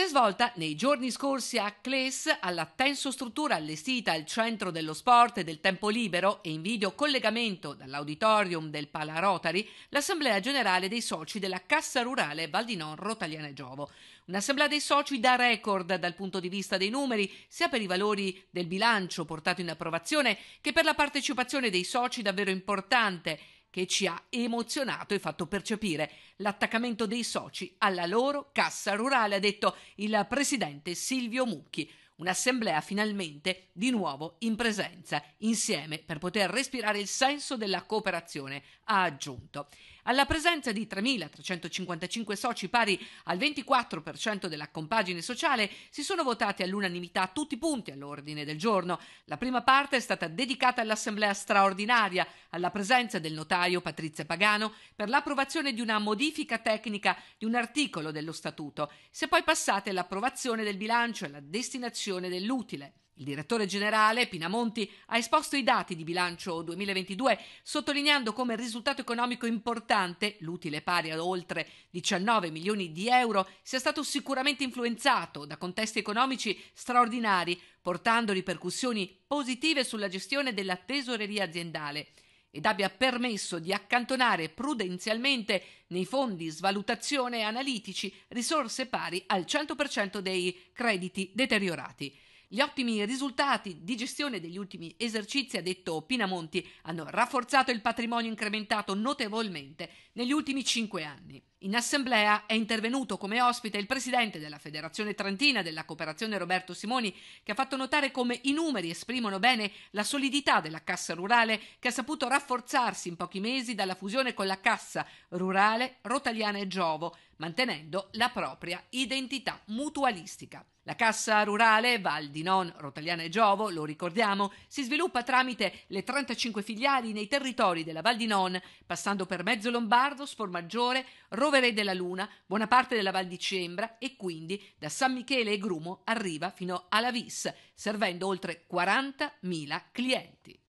si è svolta nei giorni scorsi a Cles, alla tenso struttura allestita al centro dello sport e del tempo libero e in video collegamento dall'auditorium del Pala Rotary, l'assemblea generale dei soci della Cassa Rurale Valdinon Rotagliane Giovo. Un'assemblea dei soci da record dal punto di vista dei numeri, sia per i valori del bilancio portato in approvazione che per la partecipazione dei soci davvero importante che ci ha emozionato e fatto percepire l'attaccamento dei soci alla loro cassa rurale, ha detto il presidente Silvio Mucchi un'assemblea finalmente di nuovo in presenza, insieme per poter respirare il senso della cooperazione, ha aggiunto. Alla presenza di 3.355 soci pari al 24% della compagine sociale si sono votati all'unanimità tutti i punti all'ordine del giorno. La prima parte è stata dedicata all'assemblea straordinaria, alla presenza del notaio Patrizia Pagano per l'approvazione di una modifica tecnica di un articolo dello statuto. Si è poi passata all'approvazione del bilancio e alla destinazione riduzione dell'utile. Il direttore generale Pinamonti ha esposto i dati di bilancio 2022 sottolineando come il risultato economico importante, l'utile pari ad oltre 19 milioni di euro, sia stato sicuramente influenzato da contesti economici straordinari, portando ripercussioni positive sulla gestione della tesoreria aziendale ed abbia permesso di accantonare prudenzialmente nei fondi svalutazione analitici risorse pari al 100% dei crediti deteriorati. Gli ottimi risultati di gestione degli ultimi esercizi, ha detto Pinamonti, hanno rafforzato il patrimonio incrementato notevolmente negli ultimi cinque anni. In assemblea è intervenuto come ospite il presidente della Federazione Trentina della Cooperazione Roberto Simoni, che ha fatto notare come i numeri esprimono bene la solidità della Cassa Rurale, che ha saputo rafforzarsi in pochi mesi dalla fusione con la Cassa Rurale Rotaliana e Giovo, mantenendo la propria identità mutualistica. La Cassa Rurale Val di Non, Rotaliana e Giovo, lo ricordiamo, si sviluppa tramite le 35 filiali nei territori della Val di Non, passando per Mezzo Lombardo, Spormaggiore, Roma rovere della Luna, buona parte della Val di Cembra e quindi da San Michele e Grumo arriva fino alla Vis, servendo oltre 40.000 clienti.